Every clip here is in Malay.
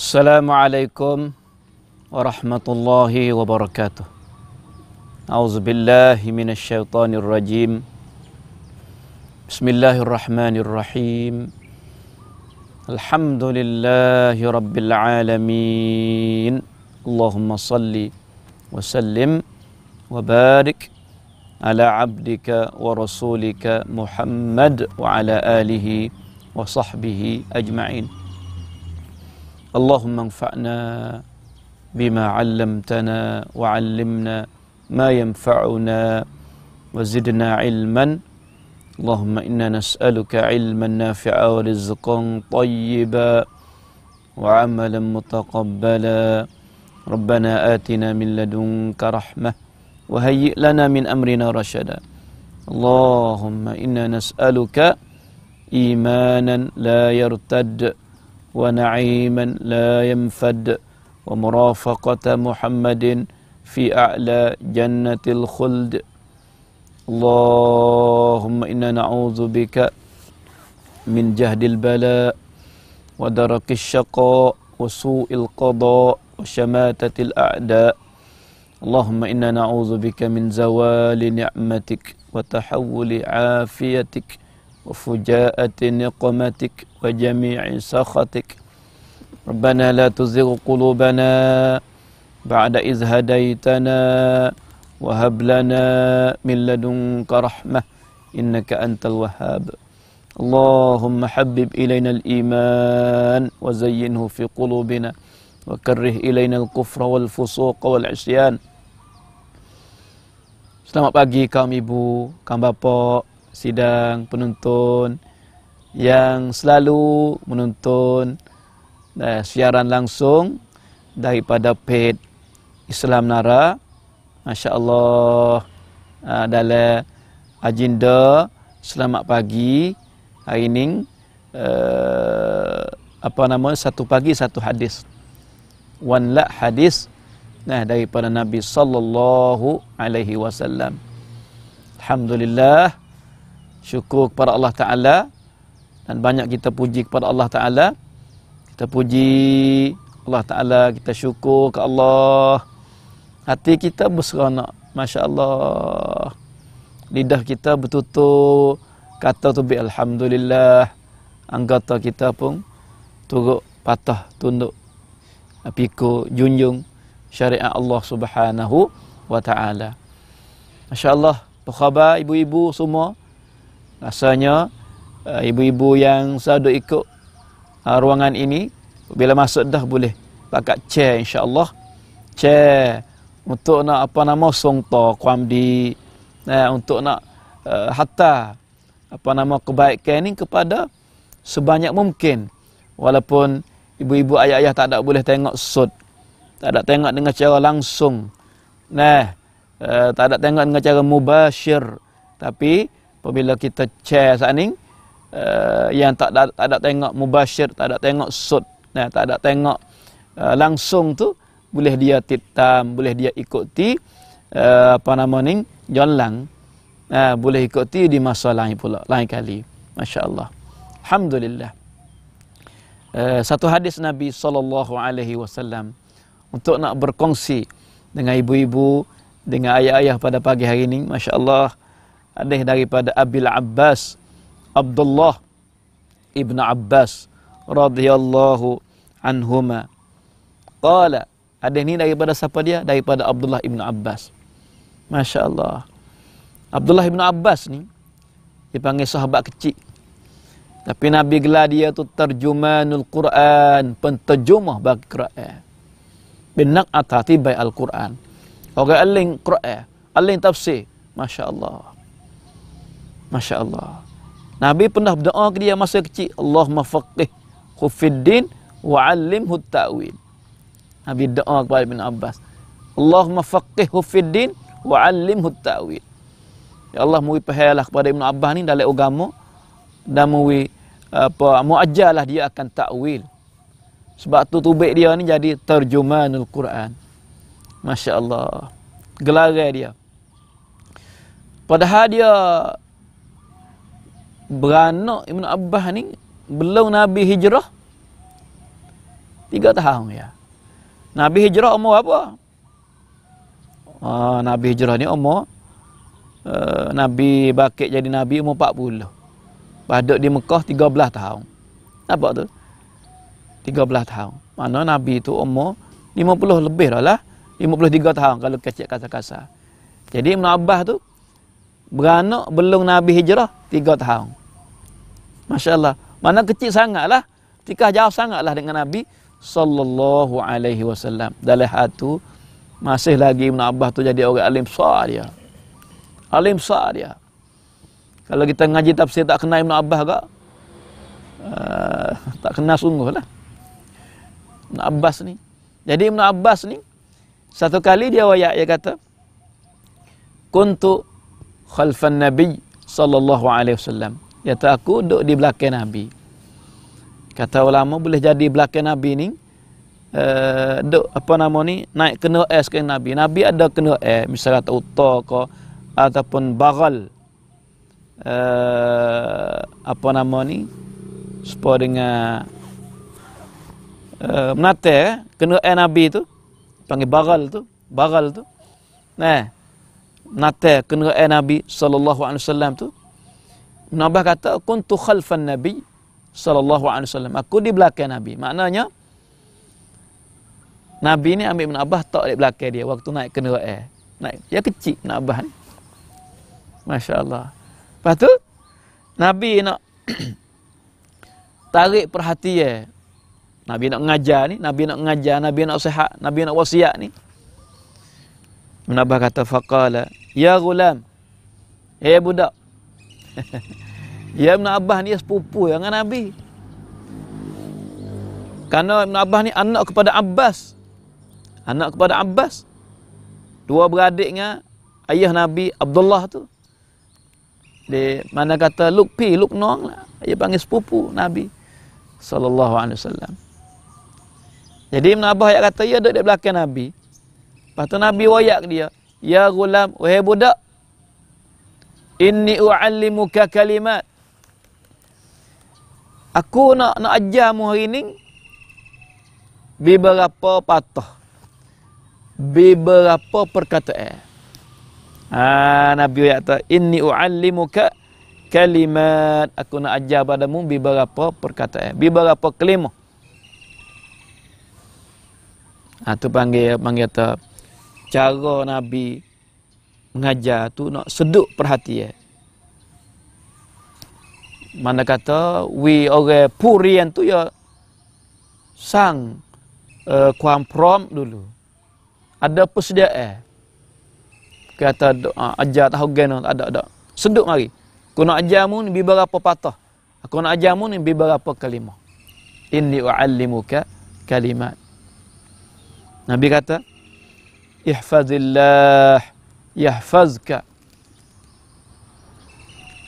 السلام عليكم ورحمة الله وبركاته أعوذ بالله من الشيطان الرجيم بسم الله الرحمن الرحيم الحمد لله رب العالمين اللهم صل وسلم وبارك على عبدك ورسولك محمد وعلى آله وصحبه أجمعين اللهم انفعنا بما علمتنا وعلمنا ما ينفعنا وزدنا علما اللهم انا نسالك علما نافعا ورزقا طيبا وعملا متقبلا ربنا اتنا من لدنك رحمه وهيئ لنا من امرنا رشدا اللهم انا نسالك ايمانا لا يرتد ونعيما لا ينفد ومرافقة محمد في أعلى جنة الخلد اللهم إنا نعوذ بك من جهد البلاء ودرك الشقاء وسوء القضاء وشماتة الأعداء اللهم إنا نعوذ بك من زوال نعمتك وتحول عافيتك وفجاءة نقمتك وجميع سخطك ربنا لا تزغ قلوبنا بعد إذ هديتنا وهب لنا من لدنك رحمة إنك أنت الوهاب اللهم حبب إلينا الإيمان وزينه في قلوبنا وكره إلينا الكفر والفسوق والعصيان Selamat pagi kaum ibu, kaum bapak, sidang penonton yang selalu menonton eh, siaran langsung daripada Pet Islam Nara. Masya Allah uh, eh, dalam agenda selamat pagi hari ini uh, apa nama satu pagi satu hadis one la hadis nah eh, daripada Nabi sallallahu alaihi wasallam alhamdulillah syukur kepada Allah Ta'ala dan banyak kita puji kepada Allah Ta'ala kita puji Allah Ta'ala kita syukur ke Allah hati kita berseronok Masya Allah lidah kita bertutur kata tu bi Alhamdulillah anggota kita pun turut patah tunduk piku junjung syariat Allah Subhanahu wa taala. Masya-Allah, apa ibu-ibu semua? rasanya eh, ibu-ibu yang sedo ikut eh, ruangan ini bila masuk dah boleh pakat chair Allah chair untuk nak apa nama songto kuam di, eh, untuk nak uh, hatta apa nama kebaikan ini kepada sebanyak mungkin walaupun ibu-ibu ayah-ayah tak ada boleh tengok sud tak ada tengok dengan cara langsung nah uh, tak ada tengok dengan cara mubashir tapi apabila kita chair saat ni uh, yang tak ada tak ada tengok mubasyir tak ada tengok sud nah eh, tak ada tengok uh, langsung tu boleh dia titam boleh dia ikuti uh, apa nama ni jolang, nah boleh ikuti di masa lain pula lain kali Masya Allah. alhamdulillah uh, satu hadis nabi saw untuk nak berkongsi dengan ibu-ibu dengan ayah-ayah pada pagi hari ini Masya Allah hadis daripada Abil Abbas Abdullah ibn Abbas radhiyallahu anhuma qala hadis ni daripada siapa dia daripada Abdullah ibn Abbas masyaallah Abdullah ibn Abbas ni dipanggil sahabat kecil tapi Nabi gelar dia tu terjumanul Quran, penterjemah bagi Quran. Binak atati bai al-Quran. Orang okay, aling Quran, aling tafsir. Masya-Allah. Masya Allah. Nabi pernah berdoa ke dia masa kecil. Allah faqih khufiddin wa'allimhu ta'wil. Nabi doa kepada bin Abbas. Allah faqih khufiddin wa'allimhu ta'wil. Ya Allah mui pahayalah kepada Ibn Abbas ni dalam agama. Dan mui apa muajjalah dia akan takwil. Sebab tu tubik dia ni jadi terjemahanul Quran. Masya-Allah. Gelarai dia. Padahal dia beranak Ibn Abbas ni belum Nabi hijrah tiga tahun ya. Nabi hijrah umur apa? Ah, Nabi hijrah ni umur uh, Nabi bakit jadi Nabi umur 40. Baduk di Mekah 13 tahun. Apa tu? 13 tahun. Mana Nabi tu umur 50 lebih dah lah. 53 tahun kalau kecil kasar-kasar. Jadi Ibn Abbas tu beranak belum Nabi hijrah 3 tahun. Masya Allah. Mana kecil sangatlah. Tikah jauh sangatlah dengan Nabi sallallahu alaihi wasallam. Dalam hatu masih lagi Ibn Abbas tu jadi orang alim besar dia. Alim besar dia. Kalau kita ngaji tafsir tak kenal Ibn Abbas ke? Uh, ah, tak kenal sungguhlah. Ibn Abbas ni. Jadi Ibn Abbas ni satu kali dia wayak dia kata kuntu khalfan nabi sallallahu alaihi wasallam dia ya, kata aku duduk di belakang Nabi. Kata ulama boleh jadi belakang Nabi ni eh duk apa nama ni naik kena es ke Nabi. Nabi ada kena eh misalnya kata utar ke ataupun bagal eh apa nama ni sepo dengan eh menate eh, kena eh Nabi tu panggil bagal tu, bagal tu. Nah. Menate kena eh Nabi sallallahu alaihi wasallam tu Nabah kata kuntu khalfan nabi sallallahu alaihi wasallam. Aku di belakang nabi. Maknanya nabi ni ambil Ibn Abah tak di belakang dia waktu naik kenderaan. Naik dia kecil Ibn Abah ni. Masya-Allah. Lepas tu nabi nak tarik perhatian Nabi nak ngajar ni, Nabi nak ngajar, Nabi nak sehat, Nabi nak wasiat ni. Ibn kata, fakala. Ya gulam, Hei eh budak, Ya Ibn Abbas ni sepupu ya, dengan Nabi. Karena Ibn Abbas ni anak kepada Abbas. Anak kepada Abbas. Dua beradik dengan ayah Nabi Abdullah tu. Di mana kata Luk Pi, Luk Nong lah. Dia panggil sepupu Nabi SAW. Jadi Ibn Abbas yang kata, ya duduk di belakang Nabi. Lepas tu Nabi wayak dia. Ya gulam, wahai budak, Inni u'allimuka kalimat. Aku nak nak ajarmu hari ini beberapa patah. Beberapa perkataan. Ah Nabi ayat tu inni u'allimuka kalimat aku nak ajar padamu beberapa perkataan beberapa kalimah ah ha, tu panggil panggil tu cara nabi mengajar tu nak seduk perhatian. Eh. Mana kata we orang purian tu ya sang uh, eh, kuam prom dulu. Ada persediaan. Eh. Kata doa ah, ajar tahu gen ada ada. Seduk mari. Aku nak ajar mu ni beberapa patah. Aku nak ajar mu ni beberapa kalimah. Inni u'allimuka kalimat. Nabi kata, Ihfazillah yahfazka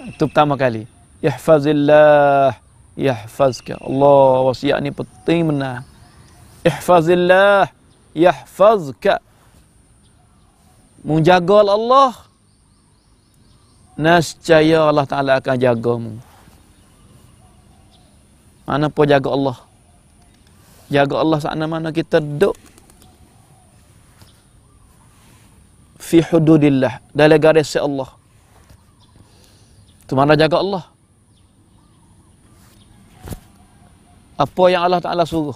itu pertama kali ihfazillah yahfazka Allah wasiat ni penting mana ihfazillah yahfazka menjaga Allah nascaya Allah Ta'ala akan jagamu mana pun jaga Allah jaga Allah sana mana kita duduk fi hududillah dalam garis Allah. Tu mana jaga Allah? Apa yang Allah Taala suruh?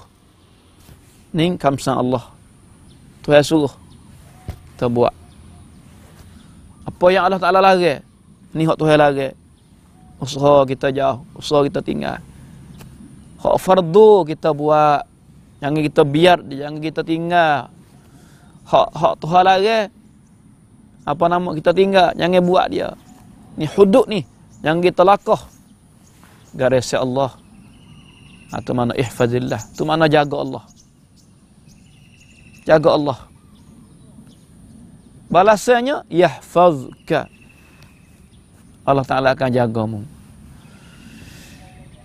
Ni kamsa Allah. Tu yang suruh. Tu buat. Apa yang Allah Taala larang? Ni hak Tuhan larang. Usaha kita jauh, usaha kita tinggal. Hak fardu kita buat, jangan kita biar, jangan kita tinggal. Hak hak Tuhan larang apa nama kita tinggal jangan buat dia ni hudud ni yang kita lakah garis ya Allah atau ha, mana ihfazillah tu mana jaga Allah jaga Allah balasannya yahfazka Allah Ta'ala akan jagamu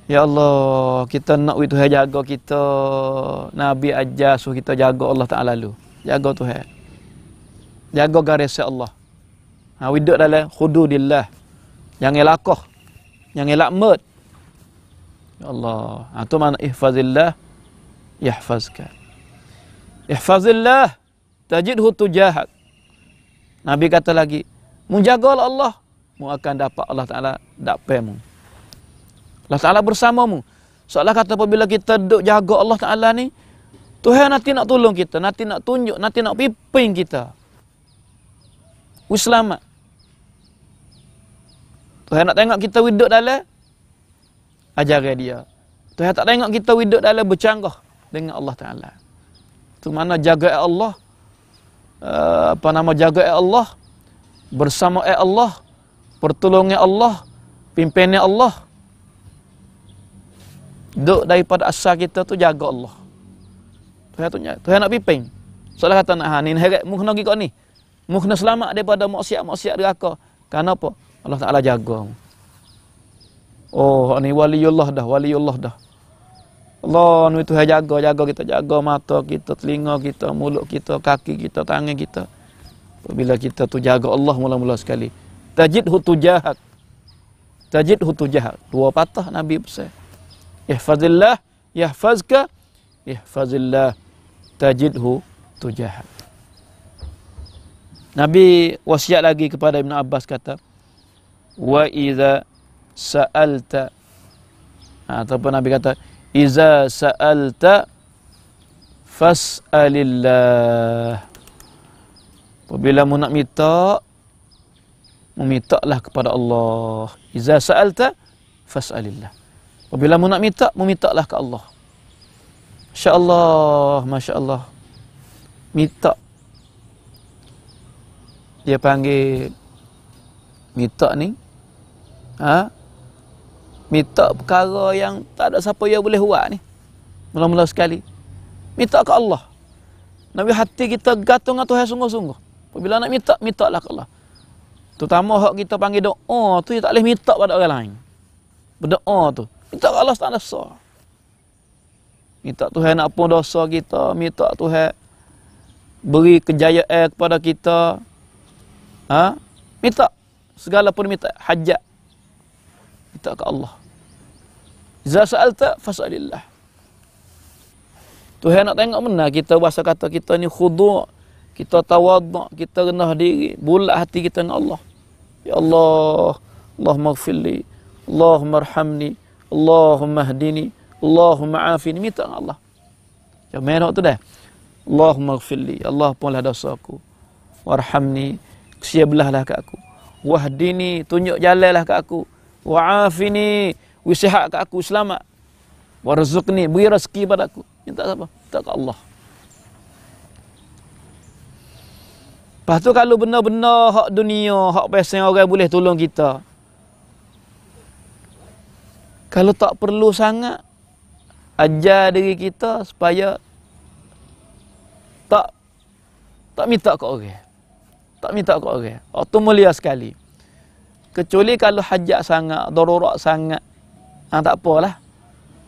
Ya Allah, kita nak itu Tuhan jaga kita. Nabi ajar suruh kita jaga Allah Ta'ala lu. Jaga Tuhan jaga garis ya Allah. Ha widuk dalam hududillah. Yang elakoh. Yang elakmat. Ya Allah. Ha tu mana ihfazillah yahfazka. Ihfazillah tajidhu tujahat. Nabi kata lagi, mu Allah, mu akan dapat Allah Taala dapai mu. Allah Taala bersamamu. Soalnya kata apabila kita duduk jaga Allah Taala ni, Tuhan nanti nak tolong kita, nanti nak tunjuk, nanti nak pimpin kita. We selamat. Tuhan nak tengok kita hidup dalam ajaran dia. Tuhan tak tengok kita hidup dalam bercanggah dengan Allah Taala. Tu mana jaga eh Allah eh, apa nama jaga eh Allah bersama Allah pertolongan Allah pimpinnya Allah duk daripada asa kita tu jaga Allah Tuhan tu Tuhan nak pimpin Salah kata nak ha ni heret mu kena pergi ni. Mu kena selamat daripada maksiat-maksiat neraka. Kenapa? Allah Taala jaga. Oh, ni waliullah dah, waliullah dah. Allah ni Tuhan jaga, jaga kita, jaga mata kita, telinga kita, mulut kita, kaki kita, tangan kita. Bila kita tu jaga Allah mula-mula sekali. Tajid hutu jahat. Tajid hutu jahat. Dua patah Nabi pesan. Ihfazillah yahfazka. Ihfazillah tajid hutu jahat. Nabi wasiat lagi kepada Ibn Abbas kata, wa iza sa'alta ha, ataupun Nabi kata, iza sa'alta fas'alillah. Bila mu nak minta, memintalah kepada Allah. Iza sa'alta fas'alillah. Bila mu nak minta, memintalah ke Allah. Masya-Allah, masya-Allah. Minta dia panggil minta ni ha minta perkara yang tak ada siapa yang boleh buat ni mula-mula sekali minta ke Allah Nabi hati kita gatung dengan Tuhan sungguh-sungguh bila nak minta mintalah ke Allah terutama hak kita panggil doa tu tak boleh minta pada orang lain berdoa tu minta ke Allah tak ada besar minta Tuhan nak pun dosa kita minta Tuhan beri kejayaan kepada kita ha? minta segala pun minta hajat minta ke Allah iza sa'alta fas'alillah Tuhan nak tengok mana kita bahasa kata kita ni khudu' kita tawaduk, kita rendah diri, bulat hati kita dengan Allah. Ya Allah, Allah maghfirli, Allah marhamni, Allah mahdini, Allah maafini, minta dengan Allah. Yang main tu dah. Allah maghfirli, Allah pun lah dosaku. Warhamni, sia belahlah kat aku. Wahdini, tunjuk jalanlah kat aku. Wa'afini, wisihat kat aku, selamat. Warzukni beri rezeki pada aku. Minta apa? Minta kat Allah. Lepas tu kalau benar-benar hak dunia, hak pesan orang boleh tolong kita. Kalau tak perlu sangat, ajar diri kita supaya tak tak minta kat orang. Tak minta kat orang. Waktu mulia sekali. Kecuali kalau hajat sangat, darurat sangat. Ha, tak apalah.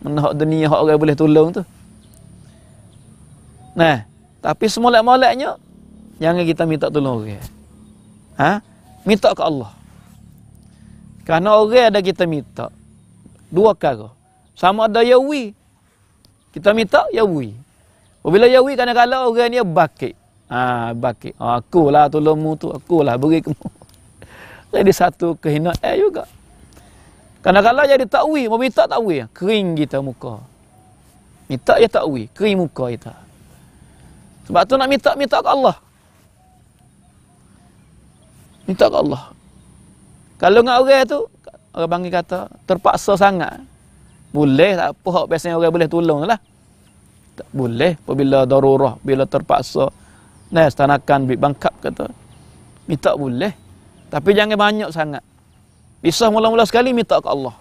Mana dunia hak orang boleh tolong tu. Nah, tapi semolak-molaknya jangan kita minta tolong orang. Ha? Minta ke Allah. Karena orang ada kita minta. Dua kali, Sama ada yawi. Kita minta yawi. Bila yawi kadang-kadang orang ni bakit. Ah, baki. Oh, akulah tolongmu tu, akulah beri kamu. Jadi satu kehinaan eh, juga. Kadang-kadang jadi takwi, mau minta takwi, kering kita muka. Minta ya takwi, kering muka kita. Sebab tu nak minta minta ke Allah. Minta ke Allah. Kalau dengan orang tu, orang panggil kata, terpaksa sangat. Boleh tak apa, biasanya orang boleh tolong lah. Tak boleh, Bila darurah, bila terpaksa. Nah, setanakan bib bangkap kata. Minta boleh. Tapi jangan banyak sangat. Bisa mula-mula sekali minta ke Allah.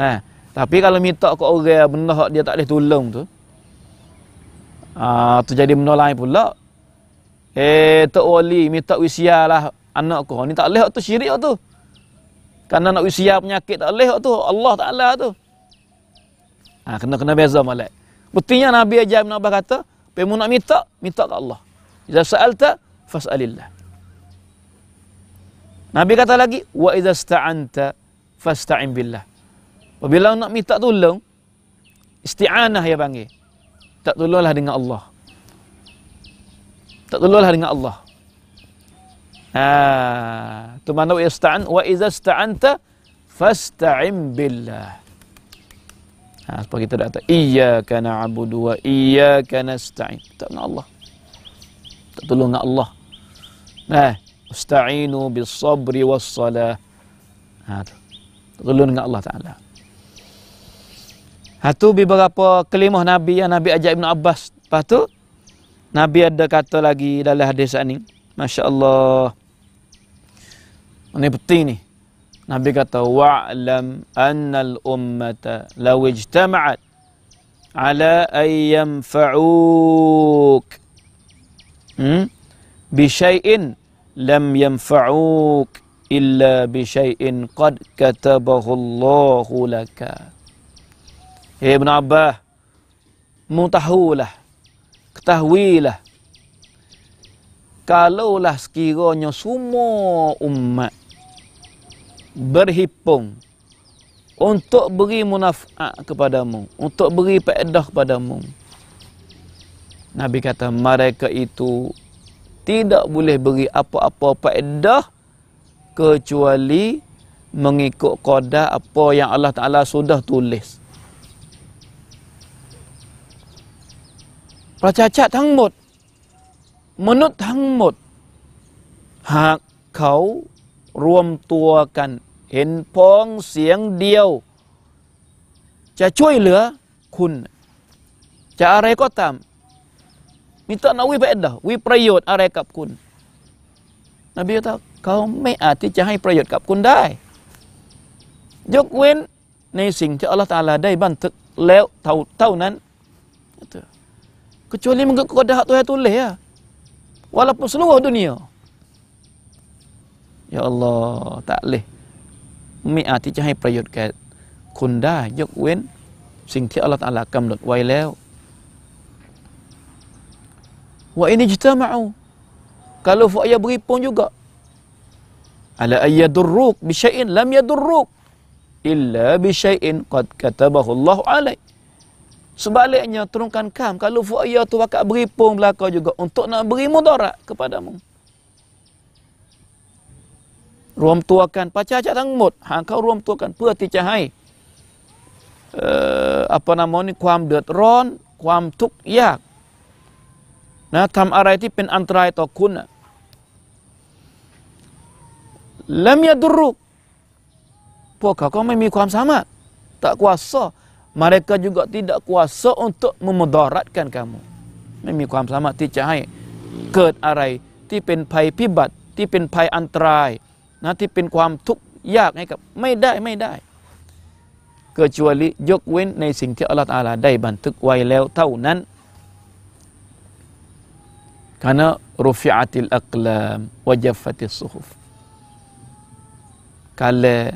Nah, tapi kalau minta ke orang benda hak dia tak boleh tolong tu. Ah, tu jadi benda lain pula. Eh, tok wali minta usialah anak kau. Ni tak boleh tu syirik tu. Karena nak usia penyakit tak boleh tu Allah Taala tu. Ah, kena kena beza molek. Buktinya Nabi ajar Ibn Abbas kata, pemu nak minta, minta ke Allah. Iza sa'alta fas'alillah. Nabi kata lagi, wa iza sta'anta fasta'in billah. Bila nak minta tolong, isti'anah ya panggil. Tak tolonglah dengan Allah. Tak tolonglah dengan Allah. Ah, tu mana wa ista'an wa iza sta'anta fasta'in billah. Ha, seperti kita dah kata, iyyaka na'budu wa iyyaka nasta'in. Tak nak Allah tak tolong dengan Allah. Nah, eh, usta'inu bis sabri was salah. Ha, tak tolong dengan Allah Taala. Ha tu beberapa kelimah Nabi yang Nabi ajak Ibn Abbas. Lepas tu Nabi ada kata lagi dalam hadis ini. Masya-Allah. Ini penting ni. Nabi kata wa'lam annal ummata law ijtama'at ala ayyam fa'uk hmm? bishayin lam yamfa'uk illa bishayin qad katabahu Allahu laka hey, Ibn Abbas mutahulah Kalau lah sekiranya semua umat berhipung untuk beri munafa'at kepadamu untuk beri pedah kepadamu Nabi kata mereka itu tidak boleh beri apa-apa faedah kecuali mengikut qada apa yang Allah Taala sudah tulis. Percacat tangmut, Menut tangmut, Hak kau ruam tuakan handphone siang diau. Cacuai lah kun. Cak arai kotam. มีตอนเอาวิปพะเดวิประโยชน์อะไรกับคุณนบีท่าเขาไม่อาจที่จะให้ประโยชน์กับคุณได้ยกเว้นในสิ่งที่อัลลอฮฺตาลาได้บันทึกแล้วเท่าเท่านั้นย e c u a l i m e n g g o ั a hak Tuhan t เลยอะว w า l a ส p ูด s e l u r า h dunia ya a l ล a h tak l ล h ไม่อาจที่จะให้ประโยชน์แก่คุณได้ยกเว้นสิ่งที่อัลลอฮฺตาลากำหนดไว้แล้ว wa in ijtama'u kalau fuaya beripun juga ala ayadurruk bi syai'in lam yadurruk illa bi syai'in qad katabahu Allah alai sebaliknya turunkan kam kalau fuaya tu akan beripun belaka juga untuk nak beri mudarat kepadamu ruam tuakan pacar cak tanggut hang kau ruam tuakan perhati cahai eh, apa nama ni kuam det ron kuam tuk yak นะทำอะไรที่เป็นอันตรายต่อคุณและมีดุรุกพวกเขาก็ไม่มีความสามารถตักวาส s a m e r e จ a juga tidak kuasa u n t u อ memudaratkan k a m ไม่มีความสามารถที่จะให้เกิดอะไรที่เป็นภัยพิบัติที่เป็นภัยอันตรายนะที่เป็นความทุกข์ยากให้กับไม่ได้ไม่ได้เ k e c u วลิยกเว้นในสิ่งที่อัลลอฮฺได้บันทึกไว้แล้วเท่านั้น Kerana rufi'atil aqlam wa jaffatis suhuf. Kala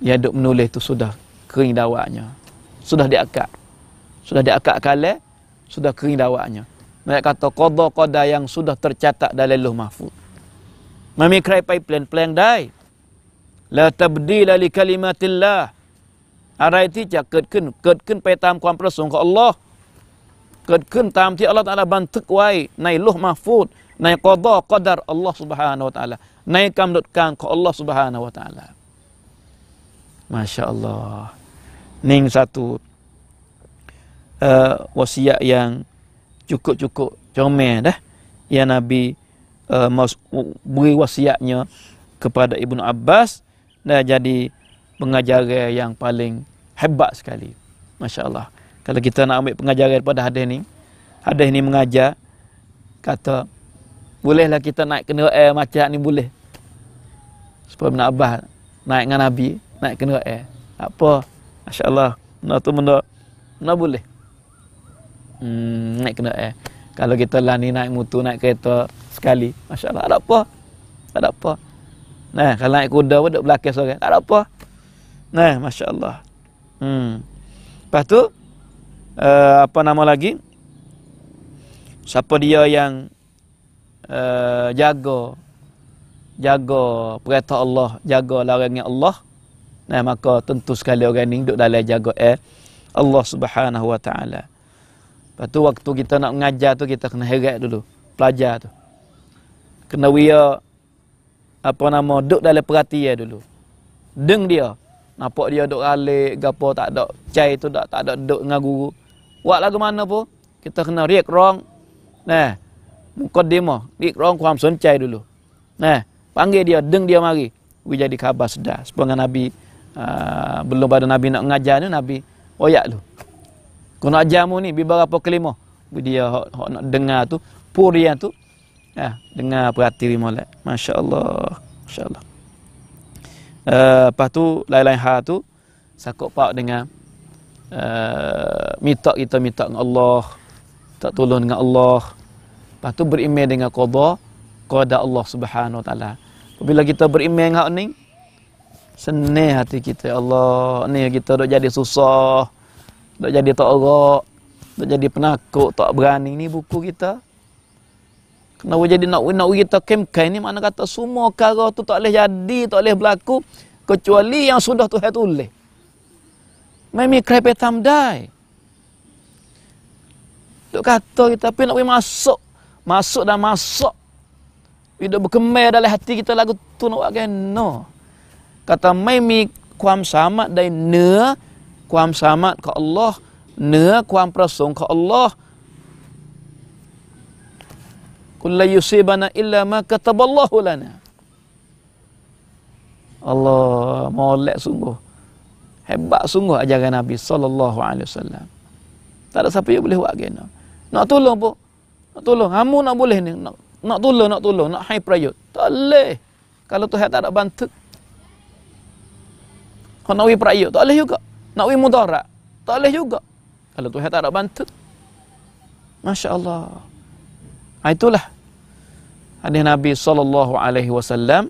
yang duk menulis tu sudah kering dawaknya. Sudah diakak. Sudah diakak kala sudah kering dawaknya. Mereka kata qada qada yang sudah tercatat dalam Lauh Mahfuz. Mami kray pai plan plan dai. La tabdil li kalimatillah. Arai ti cakat ken ken pai tam kuam prasung ke Allah. เกิดขึ้นตามที่อัลลอฮฺตาลาบันทึกไว้ในลุหมาฟูดในกอดอกอดารอัลลอฮฺ سبحانه และ تعالى ในกำหนดการของอัลลอฮฺ سبحانه และ تعالى มาชาอัลลอฮ์นิ่งสัตว์วสิยะยังจุกจุกจอมแม่นะยานบีมาบุยวสิยะนี้ kepada ibnu abbas dan jadi pengajar yang paling hebat sekali masya allah kalau kita nak ambil pengajaran daripada hadis ni, hadis ni mengajar kata bolehlah kita naik kenderaan macam ni boleh. Supaya nak abah naik dengan Nabi, naik kenderaan. Apa? Masya-Allah. nak tu benda nak boleh. Hmm, naik kenderaan. Kalau kita lah ni naik motor, naik kereta sekali, masya-Allah. Ada apa? Ada apa? Nah, kalau naik kuda pun duduk belakang seorang. Tak ada apa. Nah, masya-Allah. Hmm. Lepas tu, uh, apa nama lagi siapa dia yang uh, jaga jaga perintah Allah jaga larangnya Allah nah maka tentu sekali orang ni duduk dalam jaga eh Allah Subhanahu wa taala lepas tu waktu kita nak mengajar tu kita kena heret dulu pelajar tu kena wia apa nama duduk dalam perhatian dulu deng dia nampak dia duduk ralik gapo tak ada cai tu tak ada duduk dengan guru buat lagu mana pun kita kena riak rong nah mukadimah riak rong kuam sunjai dulu nah panggil dia deng dia mari we jadi khabar sedar sepengan nabi uh, belum pada nabi nak ngajar ni nabi oyak lu kena ajamu ni bi apa kelima dia hok, hok nak dengar tu puri tu nah dengar perhati lima lah masyaallah masyaallah eh uh, lepas tu lain-lain hal tu sakok pak dengan Eh, minta kita minta dengan Allah tak tolong dengan Allah lepas tu beriman dengan qada qada Allah Subhanahu wa taala bila kita beriman dengan ni senang hati kita ya Allah ni kita dok jadi susah dok jadi tak erak dok jadi penakut tak berani ni buku kita kenapa jadi nak nak kita kemkan ni mana kata semua perkara tu tak boleh jadi tak boleh berlaku kecuali yang sudah Tuhan tulis ไม่มีใครไปทำได้ดูกระตุ้นทัพินอวิมัสส์มัสส์และมัสส์วิโดบุกเมย์ดาเลหัตติกิตาลากุตุนวะเกนโน่กระตาไม่มีความสามารถใดเหนือความสามารถของอัลลอฮ์เหนือความประสงค์ของอัลลอฮ์คุณลายุซีบานะอิลลามะกะตับอัลลอฮุลานะอัลลอฮ์มอลเลสุงบู Hebat sungguh ajaran Nabi sallallahu alaihi wasallam. Tak ada siapa yang boleh buat gena. Nak tolong pun. Nak tolong. Kamu nak boleh ni. Nak, nak tolong, nak tolong. Nak hai prayut. Tak boleh. Kalau Tuhan tak ada bantu. Kau nak pergi prayut. Tak boleh juga. Nak pergi mudarat. Tak boleh juga. Kalau Tuhan tak ada bantu. Masya Allah. Ha, itulah. Hadis Nabi Sallallahu SAW.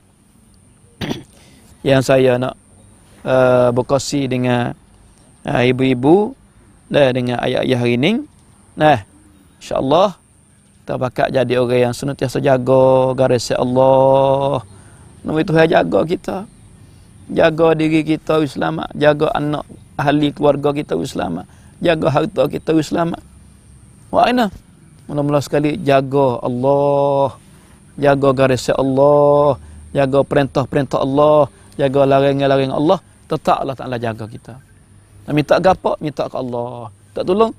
yang saya nak Uh, berkongsi dengan uh, ibu-ibu dan dengan ayah-ayah hari ini. Nah, insyaAllah kita bakat jadi orang yang senantiasa jaga garis Allah. Nabi Tuhan jaga kita. Jaga diri kita Islam, jaga anak ahli keluarga kita Islam, jaga harta kita Islam. Wa aina mula-mula sekali jaga Allah, jaga garis Allah, jaga perintah-perintah Allah, jaga larangan-larangan Allah. Allah Ta'ala jaga kita. Nak minta gapa? Minta ke Allah. minta tolong?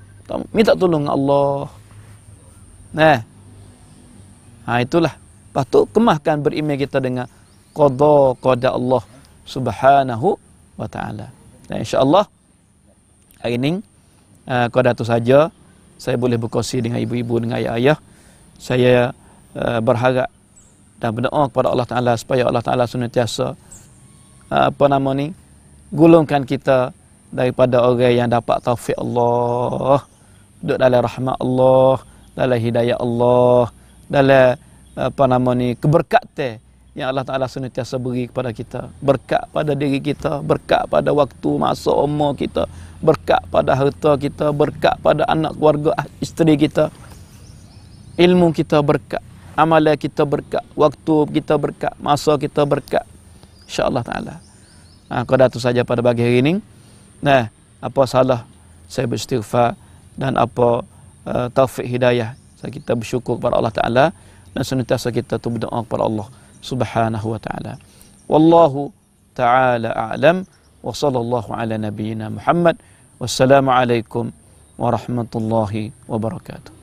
minta tolong Allah. Nah. Ha itulah. Lepas tu kemahkan beriman kita dengan qada qada Allah subhanahu wa taala. Dan insya-Allah hari ini uh, eh, qada tu saja saya boleh berkongsi dengan ibu-ibu dengan ayah-ayah. Saya uh, berharap dan berdoa kepada Allah Taala supaya Allah Taala sunatiasa uh, eh, apa nama ni golongkan kita daripada orang yang dapat taufik Allah duduk dalam rahmat Allah dalam hidayah Allah dalam apa nama ni keberkatan yang Allah Taala sentiasa beri kepada kita berkat pada diri kita berkat pada waktu masa umur kita berkat pada harta kita berkat pada anak keluarga ah, isteri kita ilmu kita berkat amalan kita berkat waktu kita berkat masa kita berkat insyaallah taala Ha, kau datang saja pada pagi hari ini. Nah, apa salah saya beristighfar dan apa uh, eh, taufik hidayah. Saya kita bersyukur kepada Allah Ta'ala dan senantiasa kita tu berdoa kepada Allah Subhanahu Wa Ta'ala. Wallahu Ta'ala a'lam wa sallallahu ala nabiyina Muhammad. Wassalamu alaikum warahmatullahi wabarakatuh.